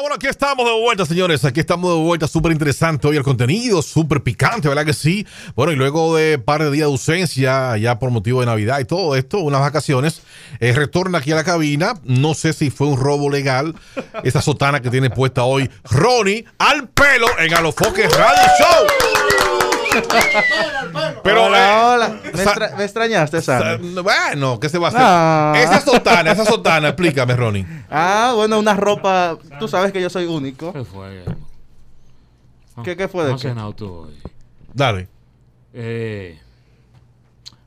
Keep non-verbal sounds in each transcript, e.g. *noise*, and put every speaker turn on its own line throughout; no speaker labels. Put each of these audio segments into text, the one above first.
Bueno, aquí estamos de vuelta, señores. Aquí estamos de vuelta. Súper interesante hoy el contenido, súper picante, ¿verdad que sí? Bueno, y luego de par de días de ausencia, ya por motivo de Navidad y todo esto, unas vacaciones, eh, retorna aquí a la cabina. No sé si fue un robo legal, esa sotana que tiene puesta hoy
Ronnie al pelo en Alofoque Radio Show
me extrañaste, esa? bueno, ¿qué se va a hacer? Ah. Esa sotana, esa sotana, explícame, Ronnie. Ah, bueno, una ropa. Tú sabes que yo soy único. ¿Qué fue? ¿Qué, qué fue de no
qué? hoy. Dale. Eh,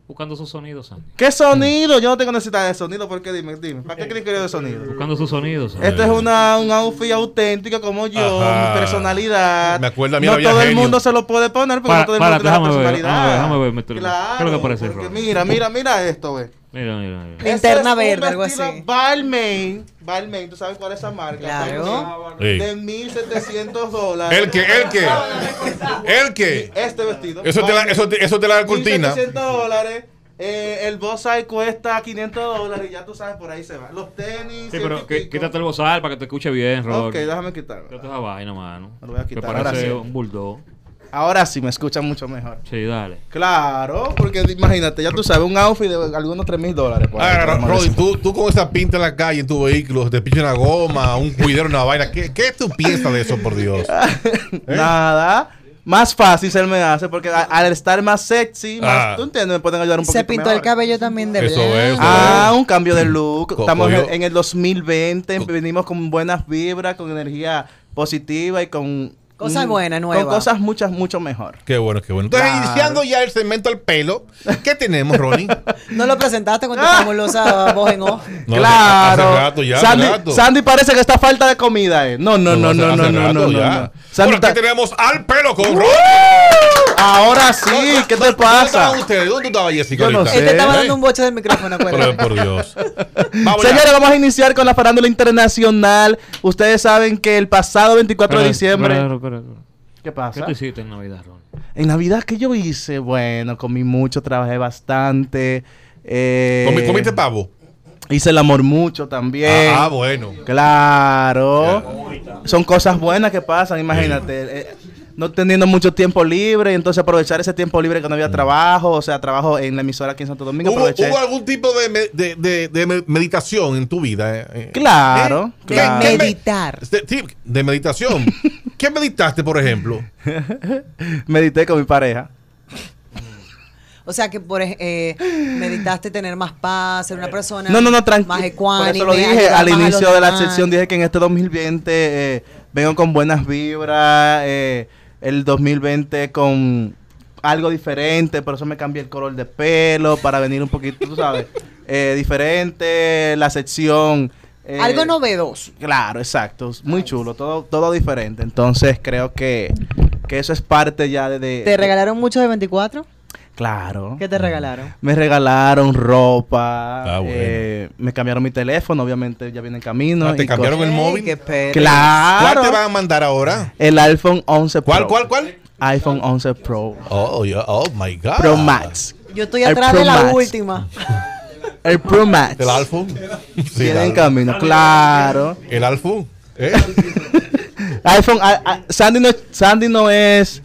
Buscando sus sonidos
¿Qué sonido? Yo no tengo necesidad de sonido, qué? dime,
dime. ¿Para qué creen que yo de sonido? Buscando sus sonidos Esto es una,
un outfit auténtico como yo, mi personalidad. Me acuerdo No todo el mundo se lo puede poner porque no todo el mundo tiene la personalidad. déjame me Claro, Mira, mira, mira esto, güey. Mira, mira, Linterna verde, algo así. Balmain, Balmain, ¿tú sabes cuál es esa marca? Claro. De 1700 *laughs* dólares. ¿El qué? ¿El qué? ¿El qué? Este vestido. Eso te la, eso
te, eso te la da cortina. 1700
dólares. Eh, el bozal cuesta 500 dólares y ya tú sabes, por ahí se va. Los
tenis. Sí, pero quítate el bozal para que te escuche bien, Robert. Ok, déjame quitarlo. Quítate esa vaina, mano. Lo voy a quitar. Prepárate un bulldog.
Ahora sí me escuchan mucho mejor. Sí, dale. Claro, porque imagínate, ya tú sabes, un outfit de algunos 3 mil dólares. Ah, tú, tú con esa pinta en la calle, en tu vehículo, te pinche una goma, un cuidero, una vaina. ¿Qué, tú piensas de
eso, por Dios?
*laughs* Nada. Más fácil se me hace porque al estar más sexy, más, ah. tú entiendes, me pueden ayudar un poquito. Se pintó el cabello también de eso es, ah, un cambio de look. Estamos en, el 2020, venimos con buenas vibras, con energía positiva y con Cosas mm, buenas, nuevas. Con cosas muchas, mucho mejor. Qué bueno, qué bueno. Entonces, iniciando ya
el segmento al pelo, ¿qué
tenemos, Ronnie?
*laughs* no lo presentaste cuando estábamos los a voz en off. claro. Hace rato ya, Sandy,
parece que está falta de comida, eh. No, no, no, no, no, no,
no, no, Sandy tenemos al pelo con Ronnie. Ahora sí, ¿qué te pasa? ¿Dónde
ustedes? ¿Dónde estaba Jessica? Yo no este sé. estaba dando un
boche del micrófono,
acuérdate. Por Dios. *laughs* Señores, vamos a iniciar con la farándula internacional. Ustedes saben que el pasado 24 de diciembre
¿Qué pasa? ¿Qué hiciste en Navidad, Ron?
En Navidad, ¿qué yo hice? Bueno, comí mucho, trabajé bastante. Eh, ¿Comiste pavo? Hice el amor mucho también. Ah, ah bueno. Claro. Son cosas buenas que pasan, imagínate. Eh, no teniendo mucho tiempo libre, entonces aprovechar ese tiempo libre que no había mm. trabajo, o sea, trabajo en la emisora aquí en Santo Domingo. ¿Hubo,
algún tipo de,
meditación en tu vida? Eh, eh, claro, claro. De meditar. De, meditación. *laughs* ¿Qué meditaste, por ejemplo? *laughs* Medité con mi pareja.
O sea que por eh, meditaste tener más paz, ser una persona no, no, no, más ecuánime. Por eso lo dije al inicio de la sección,
dije que en este 2020 eh, vengo con buenas vibras, eh, el 2020 con algo diferente, por eso me cambié el color de pelo, para venir un poquito, tú sabes, *laughs* diferente, la sección eh, Algo
novedoso.
Claro, exacto. Muy chulo, todo, todo diferente. Entonces creo que, que eso es parte ya de... ¿Te
regalaron muchos de 24? Claro. ¿Qué te regalaron?
Me regalaron ropa. Ah, eh, me cambiaron mi teléfono, obviamente ya viene en camino. Ah, ¿Te cambiaron el móvil? claro. ¿Cuál te van a mandar ahora? El iPhone 11 Pro. ¿Cuál, cuál, cuál? iPhone 11 Pro. Oh, oh, my God. Pro Max.
Yo estoy atrás de la última.
El Pro Max. El iPhone. Sí, Viene en camino, claro. El ¿eh? *laughs* iPhone. ¿Eh? Ah, iPhone. Ah, Sandy, no, Sandy no es.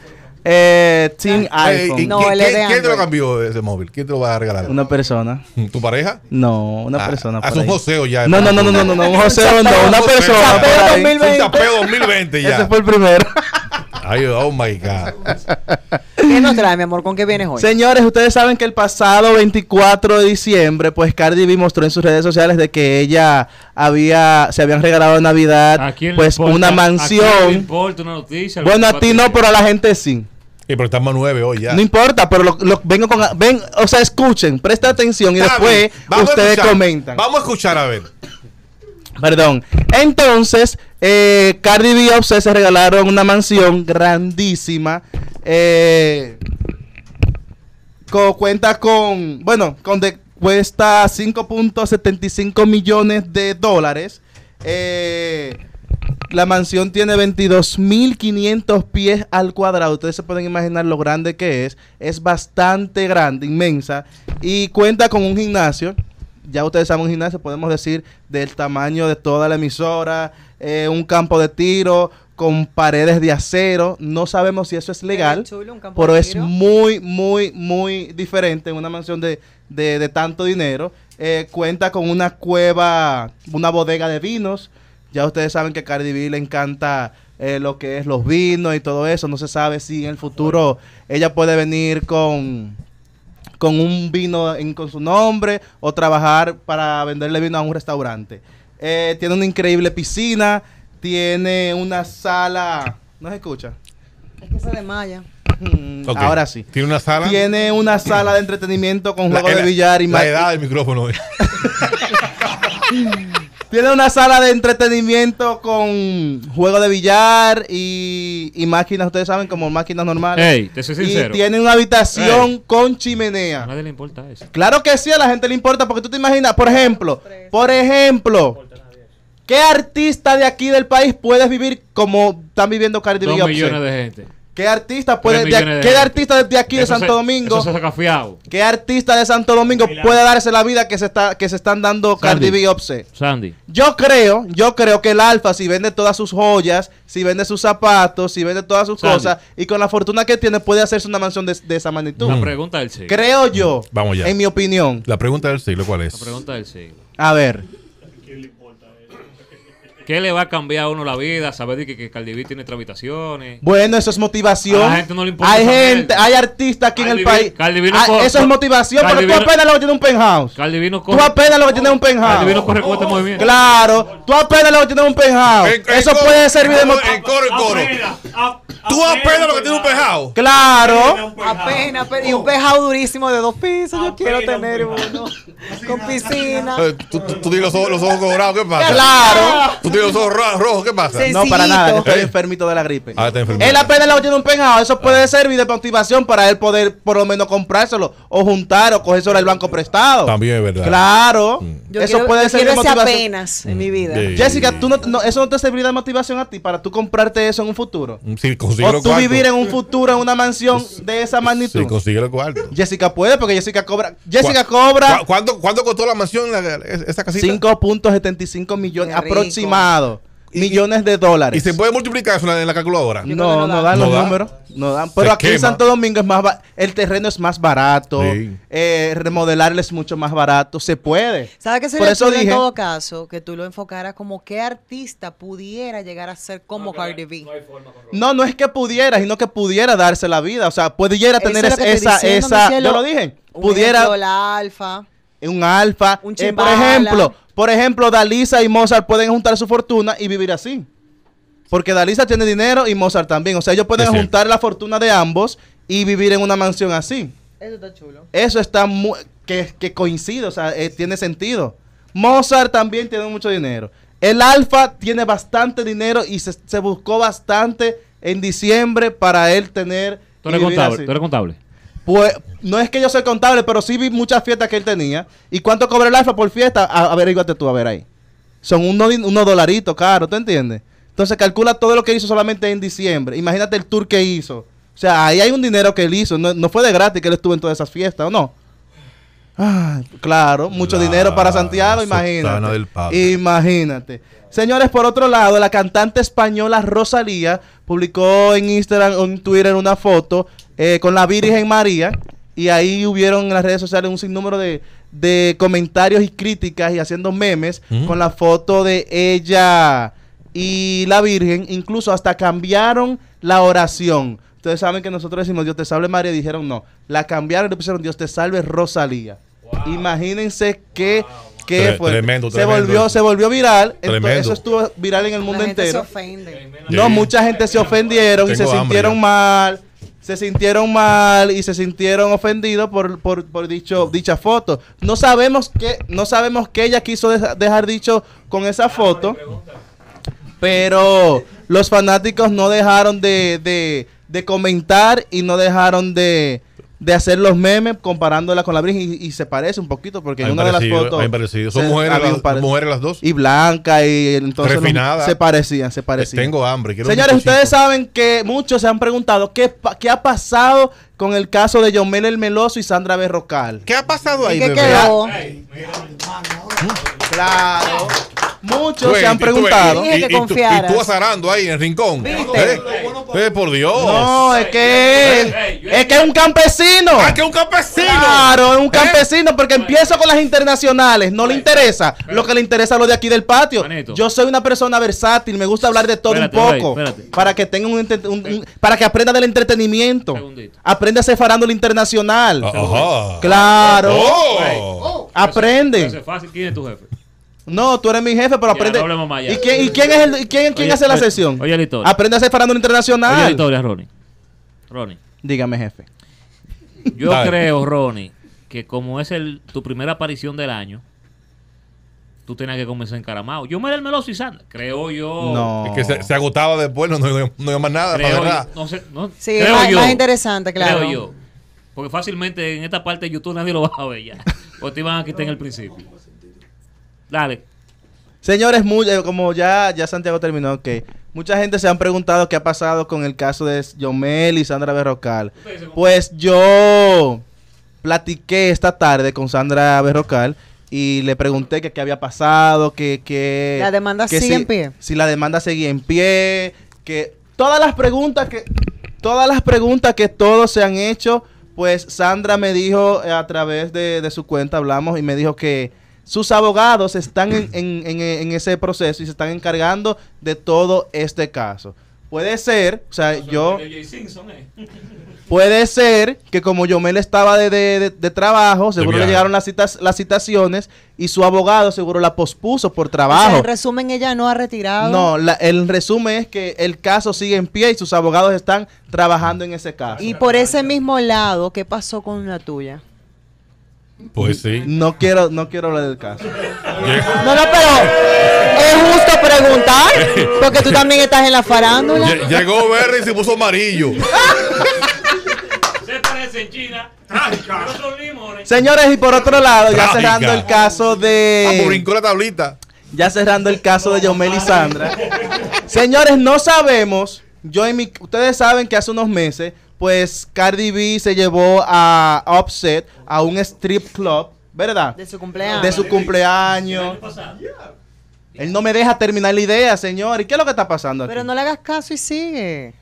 Eh, team iPhone. no, ¿quién, de ¿Quién te lo cambió de ese móvil? ¿Quién te lo va a regalar? Una persona. ¿Tu pareja? No, una ah, persona. un joseo ya. No, no, no, no, no, no, un joseo no, una persona. Un chapeo 2020. 2020 ya. Ese fue el primero.
*laughs* Ay, oh my God. ¿Qué nos trae, mi amor? ¿Con qué vienes hoy? Señores,
ustedes saben que el pasado 24 de diciembre, pues Cardi B mostró en sus redes sociales de que ella había, se habían regalado en Navidad, pues una mansión.
importa una noticia? Bueno, a ti no, pero a la gente sí. Y pero estamos
nueve hoy ya. No importa, pero lo, vengo con. Ven, o sea, escuchen, presta atención y después ustedes comentan. Vamos a escuchar a ver. Perdón. Entonces, eh, Cardi B y se regalaron una mansión grandísima. Eh, cuenta con, bueno, con cuesta 5.75 millones de dólares. Eh, la mansión tiene 22.500 pies al cuadrado. Ustedes se pueden imaginar lo grande que es. Es bastante grande, inmensa. Y cuenta con un gimnasio. Ya ustedes saben un gimnasio, podemos decir, del tamaño de toda la emisora. Eh, un campo de tiro con paredes de acero. No sabemos si eso es legal, pero es muy, muy, muy diferente en una mansión de, tanto dinero. Eh, cuenta con una cueva, una bodega de vinos. Ya ustedes saben que a Cardi B le encanta eh, lo que es los vinos y todo eso. No se sabe si en el futuro ella puede venir con con un vino en, con su nombre o trabajar para venderle vino a un restaurante. Eh, tiene una increíble piscina. Tiene una
sala.
¿No se escucha?
Es que se desmaya.
Mm, ahora sí.
Tiene una sala. Tiene una sala de entretenimiento con juegos de billar y La edad
del micrófono. Eh. *laughs*
Tiene una sala de entretenimiento con juego de billar y, máquinas, ustedes saben, como máquinas normales. Ey, Y tiene una habitación con chimenea. A
nadie le importa
eso. Claro que sí, a la gente le importa, porque tú te imaginas, por ejemplo, por ejemplo, ¿qué artista de aquí del país puedes vivir como están viviendo Cardi B millones de gente. ¿Qué artista puede de, artista desde aquí de Santo Domingo? artista de Santo Domingo puede darse la vida que se está que se están dando Cardi B Sandy. Yo creo, yo creo que el Alfa si vende todas sus joyas, si vende sus zapatos, si vende todas sus cosas y con la fortuna que tiene puede hacerse una mansión de, de esa magnitud. La pregunta del siglo. Creo yo. Vamos ya. En mi opinión. La pregunta del siglo ¿cuál es? La pregunta del siglo. A ver.
¿Qué le va a cambiar a uno la vida? Saber que, que tiene tramitaciones. Bueno, eso es
motivación. A la gente no le importa. Hay gente, hay artistas aquí en el país. Ah, eso es motivación, pero tú apenas lo que tienes un penthouse.
Cardi no corre. Tú apenas lo que tienes un penthouse. Cardi
corre con este movimiento. Claro, tú apenas lo que tienes un penthouse. eso puede servir de motivación.
Coro, coro. Tú apenas lo que tienes un penthouse. Claro. Apenas, y un
penthouse durísimo de dos pisos. Yo quiero tener uno. Con piscina. Eh,
tú tienes los ojos
cobrados, ¿qué
pasa?
Claro. No, para nada, estoy ¿Eh?
enfermito de la gripe. Ah, él apenas le va un penjado. eso puede ah. servir de motivación para él poder por lo menos comprárselo o juntar o coger solo al banco prestado. También verdad. Claro. Mm. Eso puede ser de motivación. apenas
en mi vida. Jessica,
¿eso no te serviría de motivación a ti para tú comprarte eso en un futuro? Sí, O tú vivir en un futuro en una mansión de esa magnitud. Sí, consigue lo Jessica puede porque Jessica cobra. Jessica cobra. cuánto, costó la mansión, esa casita? 5.75 millones aproximadamente millones de dólares. ¿Y se puede multiplicar en la calculadora? No, no, dan los números. No dan. Pero aquí en Santo Domingo es más el terreno es más barato, eh, remodelarle es mucho más barato, se puede. ¿Sabes qué sería eso en
todo caso? Que tú lo enfocaras como qué artista pudiera llegar a ser como Cardi B.
No, no, es que pudiera, sino que pudiera darse la vida. O sea, pudiera tener esa, esa, Yo lo dije. pudiera... la alfa. Un alfa. Un eh, por ejemplo por ejemplo, Dalisa y Mozart pueden juntar su fortuna y vivir así. Porque Dalisa tiene dinero y Mozart también. O sea, ellos pueden juntar la fortuna de ambos y vivir en una mansión así. Eso está chulo. Eso está muy... Que, coincide, o sea, eh, tiene sentido. Mozart también tiene mucho dinero. El Alfa tiene bastante dinero y se, se buscó bastante en diciembre para él tener... Tú eres contable, tú eres contable. Pues no es que yo soy contable, pero sí vi muchas fiestas que él tenía. ¿Y cuánto cobra el alfa por fiesta? A, ver, te tú, a ver ahí. Son unos dolaritos caros, ¿tú entiendes? Entonces calcula todo lo que hizo solamente en diciembre. Imagínate el tour que hizo. O sea, ahí hay un dinero que él hizo. No, fue de gratis que él estuvo en todas esas fiestas, ¿o no? Ah, claro, mucho dinero para Santiago, imagínate. Del imagínate. Señores, por otro lado, la cantante española Rosalía publicó en Instagram o en Twitter una foto eh, con la Virgen María. Y ahí hubieron en las redes sociales un sinnúmero de, comentarios y críticas y haciendo memes mm. con la foto de ella y la Virgen. Incluso hasta cambiaron la oración. Ustedes saben que nosotros decimos Dios te salve María. Y dijeron no. La cambiaron y le pusieron Dios te salve Rosalía. Imagínense que... Qué fue? se volvió, se volvió viral. eso estuvo viral en el mundo entero. No, mucha gente se ofendieron y se sintieron mal se sintieron mal y se sintieron ofendidos por, por, dicho, dicha foto. No sabemos qué, no sabemos qué ella quiso dejar dicho con esa foto, pero los fanáticos no dejaron de comentar y no dejaron de, de hacer los memes comparándola con la Virgen y, se parece un poquito porque en una de las fotos son mujeres, las, dos y blanca y entonces se parecían se eh, parecían tengo hambre señores ustedes saben que muchos se han preguntado qué, qué ha pasado con el caso de Yomel El Meloso y Sandra Berrocal. ¿Qué ha pasado ahí, ¿Qué Quedó? Claro. Muchos se han preguntado. y, tú, ahí en el rincón. ¿Eh? Eh, por Dios. No, es que es que es un campesino. Es ah, que es un campesino. Claro, es un ¿Eh? campesino porque empiezo con las internacionales. No le interesa. Lo que le interesa a lo de aquí del patio. Yo soy una persona versátil. Me gusta hablar de todo un poco. para que tengan un, para que aprenda del entretenimiento de a hacer farándula internacional. Ah, claro. Oh. Oh. Aprende. No, tú eres mi jefe, pero aprende. ¿Y, quién, ¿Y quién, es el, quién, quién hace la sesión? Oye, la historia. Aprende a hacer farándula internacional. Oye, la historia,
Ronnie. Dígame, jefe. Yo creo, Ronnie, que como es el, tu primera aparición del año, tú tenías que comenzar encaramado. Yo me el meloso y Sandra? Creo yo. No. Es que se, agotaba después, no, no, no más nada. no sí, es más, interesante, claro. Creo yo. Porque fácilmente en esta parte de YouTube nadie lo va a ver ya. *laughs* o te iban a quitar en el principio. Dale.
Señores, eh, como ya, ya Santiago terminó, que mucha gente se han preguntado qué ha pasado con el caso de Yomel y Sandra Berrocal. Pues yo platiqué esta tarde con Sandra Berrocal y le pregunté que qué había pasado, que... la demanda sigue en pie. Si la demanda seguía en pie, que todas las preguntas que... Todas las preguntas que todos se han hecho, pues Sandra me dijo eh, a través de, de su cuenta, hablamos y me dijo que sus abogados están en, en, en, en, ese proceso y se están encargando de todo este caso. Puede ser, o sea, yo...
Eh.
*laughs* Puede ser que como Yomel estaba de, de, de, trabajo, seguro le llegaron las, citas, las citaciones y su abogado seguro la pospuso por trabajo. en
resumen, ella no ha retirado. No,
el resumen es que el caso sigue en pie y sus abogados están trabajando en ese caso. Y
por ese mismo lado, ¿qué pasó con la tuya?
Pues sí. No quiero, no quiero hablar del caso.
No, no, pero es justo preguntar, porque tú también estás en la farándula. Llegó verde y se puso amarillo. Se
parece en China. Señores, y por otro lado, ya cerrando el caso de. Ah, pues brincó la tablita. Ya cerrando el caso de Yomel y Sandra. Señores, no sabemos. Yo ustedes saben que hace unos meses pues Cardi B se llevó a Offset a un strip club, ¿verdad? De
su cumpleaños. De su cumpleaños.
Él no me deja terminar la idea, señor. ¿Y qué es lo que está pasando? Pero
no le hagas caso y sigue.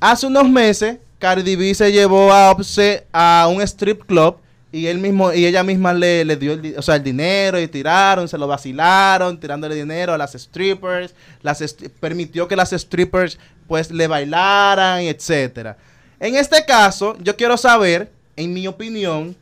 Hace unos meses, Cardi B se llevó a Offset a un strip club y él mismo y ella misma le, dio el, dinero y tiraron, se lo vacilaron, tirándole dinero a las strippers, las permitió que las strippers pues le bailaran, etcétera. En este caso, yo quiero saber, en mi opinión,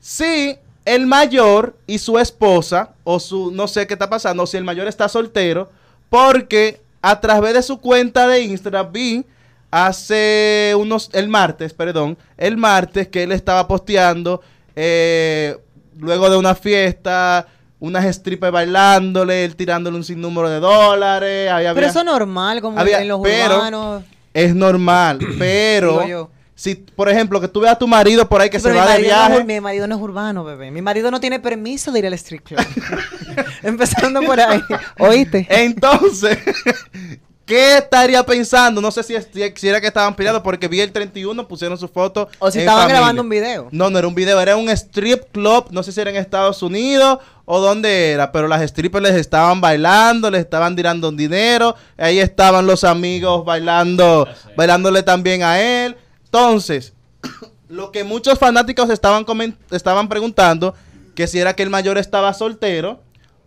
si el mayor y su esposa, o su, no sé qué está pasando, si el mayor está soltero, porque a través de su cuenta de Instagram vi hace unos, el martes, perdón, el martes que él estaba posteando, eh, luego de una fiesta, unas strippers bailándole, él tirándole un sinnúmero de dólares.
Había, pero eso es normal, como en los humanos...
Es normal, *clears throat* pero... Si, por ejemplo, que tú veas a tu marido por ahí que se va de viaje.
mi marido no es urbano, bebé. Mi marido no tiene permiso de ir al street club. *laughs* Empezando
por ahí. *laughs* ¿Oíste? Entonces, ¿Qué estaría pensando? No sé si, era que estaban pirando, porque vi el 31, pusieron su foto. O si estaban grabando un video. No, no era un video, era un strip club. No sé si era en Estados Unidos o dónde era, pero las strippers les estaban bailando, les estaban tirando dinero. Ahí estaban los amigos bailando, bailándole también a él. Entonces, *coughs* lo que muchos fanáticos estaban, estaban preguntando, que si era que el mayor estaba soltero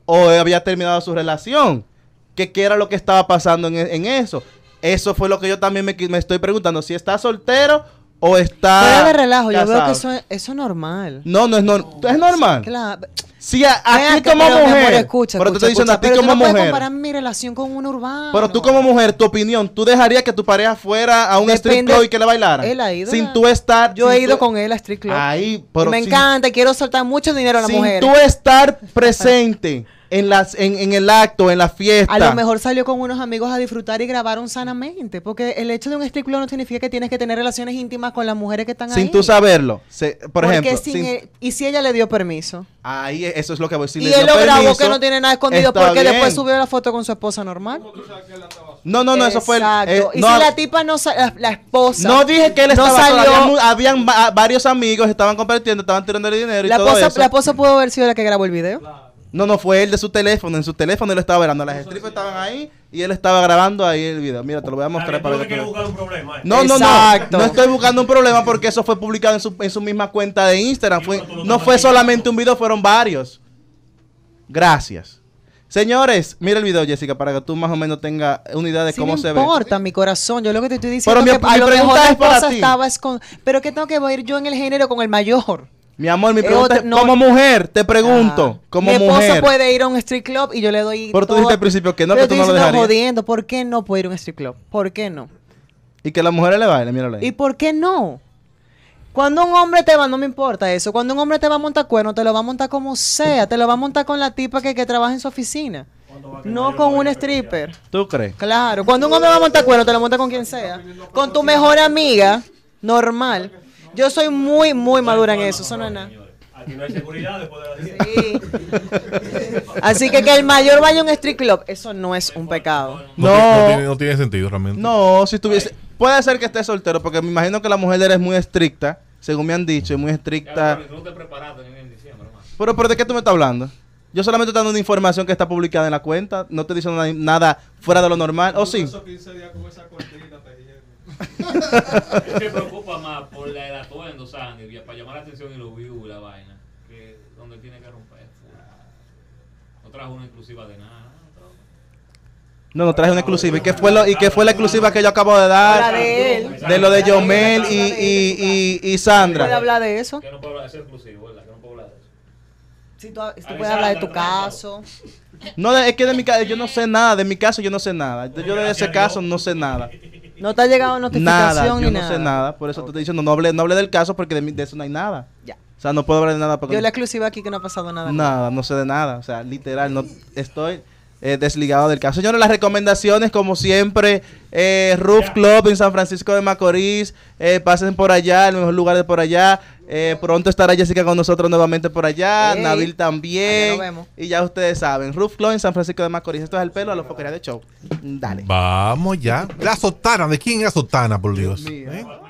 o había terminado su relación que qué era lo que estaba pasando e, en, eso. Eso fue lo que yo también me, estoy preguntando, si está soltero o está... de relajo, yo veo que eso,
es, normal.
No, no es, normal es normal. Claro. Si a, como mujer... pero tú te estoy diciendo a ti como no mujer... Puedes comparar
mi relación con un urbano.
Pero tú como mujer, tu opinión, ¿tú dejarías que tu pareja fuera a un street club y que le bailara? Él ha ido. Sin tú estar... Yo he ido con él a street club. Ahí, Me encanta,
quiero soltar mucho dinero a la mujer. Sin tú
estar presente... *laughs* en, las, en, el acto, en la fiesta. A lo mejor
salió con unos amigos a disfrutar y grabaron sanamente, porque el hecho de un strip no significa que tienes que tener relaciones íntimas con las mujeres que están sin ahí. Sin tú
saberlo, por ejemplo.
y si ella le dio permiso.
Ahí, e, eso es lo que voy a
decir. Y él lo grabó que no tiene nada escondido porque después subió la foto con su esposa normal.
no, no, no, eso fue el, eh, y si la
tipa no salió, la, esposa. No dije que él estaba salió,
habían, varios amigos, estaban compartiendo, estaban tirando el dinero y la todo eso. La esposa pudo haber sido la que grabó el video. No, no, fue él de su teléfono. En su teléfono él estaba grabando. Las strippers estaban ahí y él estaba grabando ahí el video. Mira, te lo voy a mostrar para ver. Que buscar eh. No, no, no. No estoy buscando un problema porque eso fue publicado en su, en su misma cuenta de Instagram. Fue, no fue solamente un video, fueron varios. Gracias. Señores, mira el video, Jessica, para que tú más o menos tengas una idea de cómo se ve. No importa
mi corazón, yo lo que te estoy diciendo Pero que mi a lo mejor la esposa estaba escondida. Pero que tengo que ver yo en el género con el mayor.
Mi amor, mi eh, pregunta como mujer, te pregunto, como mujer. Mi esposo puede
ir a un street club y yo le doy Por todo, tú dijiste al principio que no, que tú, no lo jodiendo, ¿por qué no puede ir a un strip club? ¿Por qué no?
Y que las mujeres le bailen, míralo ahí. ¿Y
por qué no? Cuando un hombre te va, no me importa eso, cuando un hombre te va a montar cuerno, te lo va a montar como sea, te lo va a montar con la tipa que, que trabaja en su oficina. No con un stripper. ¿Tú crees? Claro, cuando un hombre va a montar cuerno, te lo monta con quien sea. Con tu mejor amiga, normal. Yo soy muy, muy madura en eso, eso no es nada. seguridad de Así que que el mayor vaya a un street club, eso no es un pecado.
No,
no, tiene, sentido realmente.
No, si estuviese. Puede ser que esté soltero, porque me imagino que la mujer eres muy estricta, según me han dicho, muy estricta. pero, pero, ¿de qué tú me estás hablando? Yo solamente estoy dando una información que está publicada en la cuenta, no te dicen nada fuera de lo normal, ¿o sí?
*laughs* preocupa más por la, el atuendo, Sandy, para llamar la atención y lo vio la vaina, que donde tiene que romper. No trajo una exclusiva de nada.
No, no traje una exclusiva. ¿Y qué fue, lo, y qué fue la exclusiva que yo acabo de dar? de, él. de lo de Yomel y, y, y, y Sandra. ¿Puede hablar
de eso? Que no puedo
hablar de eso exclusivo, ¿verdad? Que no puedo hablar de eso.
Si tú, si tú puedes hablar de tu caso.
No, es que de mi caso, yo no sé nada. De mi caso, yo no sé nada. Yo de ese caso no sé nada.
No te ha llegado notificación nada, yo no sé
nada, por eso te estoy diciendo, no hable no del caso porque de, eso no hay nada. Ya. O sea, no puedo hablar de nada. Porque yo la
exclusiva aquí que no ha pasado nada. Nada,
no sé de nada. O sea, literal, no estoy eh, desligado del caso. Señores, las recomendaciones, como siempre, eh, Roof Club en San Francisco de Macorís. Eh, pasen por allá, el mejor lugar por allá. Eh, pronto estará Jessica con nosotros nuevamente por allá. Nabil también. Y ya ustedes saben. Roof en San Francisco de Macorís. Esto es el pelo a los foquerías de show. Dale. Vamos ya. La sotana. ¿De quién es la sotana, por Dios?
¿Eh?